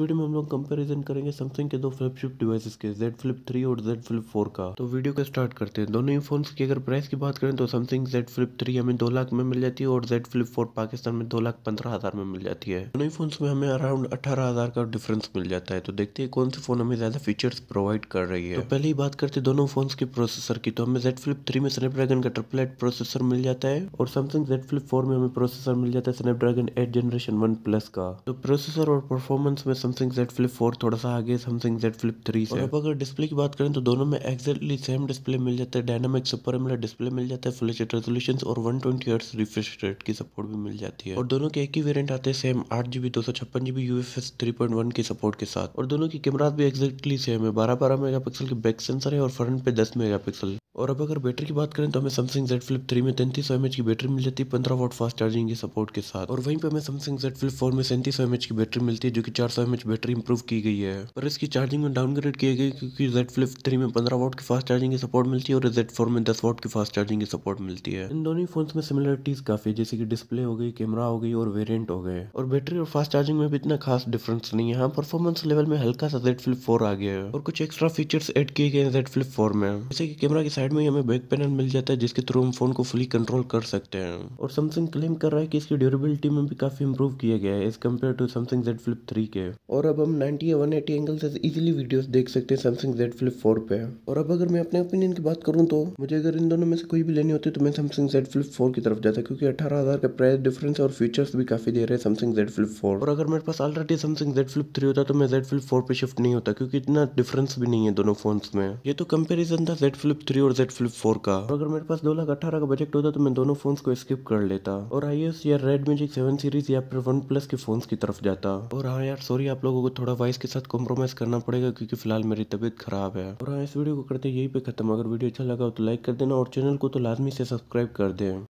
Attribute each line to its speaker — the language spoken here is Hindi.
Speaker 1: वीडियो में हम लोग कंपैरिजन करेंगे सैमसंग के दो फ्लिपशिप डिवाइसेस के Z Flip 3 और Z Flip 4 का तो वीडियो का स्टार्ट करते हैं दोनों ही फोन्स की अगर प्राइस की बात करें तो सैमसंग Z Flip 3 हमें दो लाख में मिल जाती है और Z Flip 4 पाकिस्तान में दो लाख पंद्रह हज़ार में मिल जाती है दोनों ही फोन्स में हमें अराउंड अठारह हज़ार का डिफरेंस मिल जाता है तो देखते हैं कौन से फोन हमें ज़्यादा फीचर्स प्रोवाइड कर रही है तो पहले ही बात करते हैं दोनों फोन्स के प्रोसेसर की तो हमें Z Flip 3 में स्नैपड्रैगन का ट्रिपलेट प्रोसेसर मिल जाता है और सैमसंग Z Flip 4 में हमें प्रोसेसर मिल जाता है Snapdragon eight generation one plus का तो प्रोसेसर और परफॉर्मेंस में समथिंग जेड फ्लिप फोर थोड़ा सा आगे समथिंग जेड फ्लिप थ्री से अब अगर डिस्प्ले की बात करें तो दोनों में एक्जैक्टली सेम डिस्प्ले मिल जाता है डायनामिक सुपर एमला डिस्प्ले मिल जाता है फुल एच रेजोल्यूशन और one twenty hertz refresh rate की सपोर्ट भी मिल जाती है और दोनों के एक ही वेरियंट आते हैं सेम आठ जीबी दो सौ छप्पन GB U F S three point one की सपोर्ट के साथ और दोनों की कैमराज भी एक्जैक्टली सेम है बारह बारह मेगा पिक्सल के बैक सेंसर है और फ्रंट पे दस मेगा पिक्सल और अब अगर बैटरी की बात करें तो हमें सैमसंग जेड फ्लिप थ्री में तैंतीस सौ की बैटरी मिल जाती है पंद्रह वोट फास्ट चार्जिंग के सपोर्ट के साथ और वहीं पर हमें सैमसंग जेड फ्लिप फोर में सैंतीस सौ की बैटरी मिलती है जो कि चार सौ बैटरी इंप्रूव की गई है पर इसकी चार्जिंग में डाउनग्रेड किया गया क्योंकि जेड फ्लिप थ्री में पंद्रह वोट की फास्ट चार्जिंग की सपोर्ट मिलती है और जेड फोर में दस वोट की फास्ट चार्जिंग की सपोर्ट मिलती है इन दोनों फोन में सिमिलरिटीज काफी है जैसे कि डिस्प्ले हो गई कैमरा हो गई और वेरियंट हो गए और बैटरी और फास्ट चार्जिंग में भी इतना खास डिफरेंस नहीं है हाँ परफॉर्मेंस लेवल में हल्का सा जेड फ्लिप फोर आ गया है और कुछ एक्स्ट्रा फीचर्स एड किए गए जेड फ्लिप फोर में जैसे कि कैमरा की साइड में हमें बैक पैनल मिल जाता है जिसके थ्रू हम फोन को फुली कंट्रोल कर सकते हैं और सैमसंग क्लेम कर रहा है कि इसकी ड्यूरेबिलिटी में भी काफी इंप्रूव किया गया है as compare to Samsung Z flip three के और अब हम नाइनटी या वन एटी एंगल से इजिली वीडियो देख सकते हैं सैमसंग जेड फ्लिप फोर पे और अब अगर मैं अपने ओपिनियन की बात करूँ तो मुझे अगर इन दोनों में से कोई भी लेनी होती तो मैं सैमसंग जेड फ्लिप फोर की तरफ जाता क्योंकि अठारह हजार का प्राइस डिफरेंस और फीचर्स भी काफी दे रहे हैं सैमसंग जेड फ्लिप फोर और अगर मेरे पास already Samsung Z flip three होता तो मैं जेड फ्लिप फोर पे शिफ्ट नहीं होता क्योंकि इतना डिफरेंस भी नहीं है दोनों फोन में ये तो कंपेरिजन था जेड फ्लिप थ्री और और जेड फ्लिप फोर का और अगर मेरे पास दो लाख अठारह का बजट होता तो मैं दोनों फोन को स्किप कर लेता और आई एस या रेड म्यूजिक सेवन सीरीज या फिर वन प्लस के फोन की तरफ जाता और हाँ यार सॉरी आप लोगों को थोड़ा वॉइस के साथ कॉम्प्रोमाइज करना पड़ेगा क्योंकि फिलहाल मेरी तबीयत खराब है और हाँ इस वीडियो को करते यही पे खत्म अगर वीडियो अच्छा लगा तो लाइक कर देना और चैनल को तो लाजमी से सब्सक्राइब कर दें